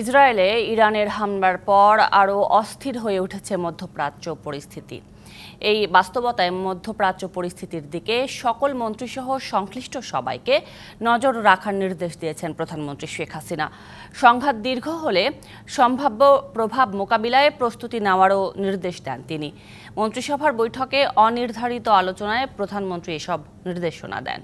ইসরায়েলে ইরানের হামলার পর আরও অস্থির হয়ে উঠেছে মধ্যপ্রাচ্য পরিস্থিতি এই বাস্তবতায় মধ্যপ্রাচ্য পরিস্থিতির দিকে সকল মন্ত্রীসহ সংশ্লিষ্ট সবাইকে নজর রাখার নির্দেশ দিয়েছেন প্রধানমন্ত্রী শেখ হাসিনা সংঘাত দীর্ঘ হলে সম্ভাব্য প্রভাব মোকাবিলায় প্রস্তুতি নেওয়ারও নির্দেশ দেন তিনি মন্ত্রিসভার বৈঠকে অনির্ধারিত আলোচনায় প্রধানমন্ত্রী এসব নির্দেশনা দেন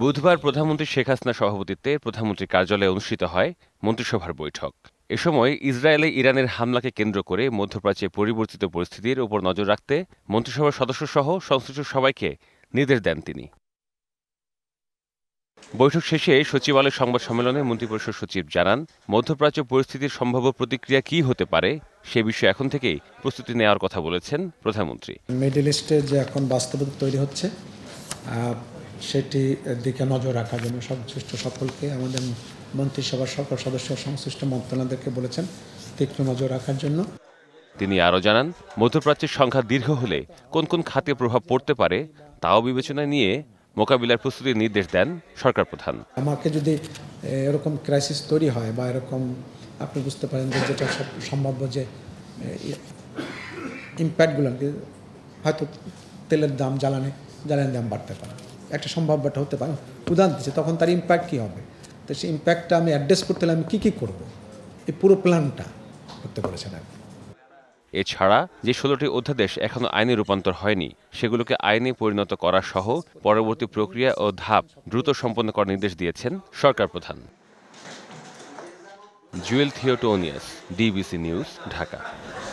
বুধবার প্রধানমন্ত্রী শেখ হাসিনার সভাপতিত্বে প্রধানমন্ত্রীর কার্যালয়ে অনুষ্ঠিত হয় মন্ত্রিসভার বৈঠক এ সময় ইসরায়েলে ইরানের হামলাকে কেন্দ্র করে মধ্যপ্রাচ্যে পরিবর্তিত পরিস্থিতির উপর নজর রাখতে মন্ত্রিসভার সদস্যসহ সংশ্লিষ্ট সবাইকে নির্দেশ দেন তিনি বৈঠক শেষে সচিবালয় সংবাদ সম্মেলনে মন্ত্রিপরিষদ সচিব জানান মধ্যপ্রাচ্য পরিস্থিতির সম্ভাব্য প্রতিক্রিয়া কি হতে পারে সে বিষয়ে এখন থেকেই প্রস্তুতি নেওয়ার কথা বলেছেন প্রধানমন্ত্রী মিডিল ইস্টে যে এখন বাস্তবতা তৈরি হচ্ছে সেটি দিকে নজর রাখার জন্য সংশ্লিষ্ট সকলকে আমাদের মন্ত্রিসভার সকল সদস্য সংশ্লিষ্ট মন্ত্রণালয়কে বলেছেন তীক্ষ্ণ নজর রাখার জন্য তিনি আরও জানান মধ্যপ্রাচ্যের সংখ্যা দীর্ঘ হলে কোন কোন খাতে প্রভাব পড়তে পারে তাও বিবেচনায় নিয়ে মোকাবিলার প্রস্তুতির নির্দেশ দেন সরকার প্রধান আমাকে যদি এরকম ক্রাইসিস তৈরি হয় বা এরকম আপনি বুঝতে পারেন যে যেটা সম্ভাব্য যে ইম্প্যাক্টগুলো হয়তো তেলের দাম জ্বালানি জ্বালানির দাম বাড়তে পারে একটা সম্ভাব্যটা হতে পারে উদাহরণ দিচ্ছে তখন তার ইম্প্যাক্ট কী হবে তো সেই ইম্প্যাক্টটা আমি অ্যাড্রেস করতে হলে আমি কী কী করবো এই পুরো প্ল্যানটা করতে পারছেন আর এছাড়া যে ষোলোটি অধ্যাদেশ এখনও আইনে রূপান্তর হয়নি সেগুলোকে আইনে পরিণত করা সহ পরবর্তী প্রক্রিয়া ও ধাপ দ্রুত সম্পন্ন করার নির্দেশ দিয়েছেন সরকার প্রধান জুয়েল থিওটোনিয়াস ডিবিসি নিউজ ঢাকা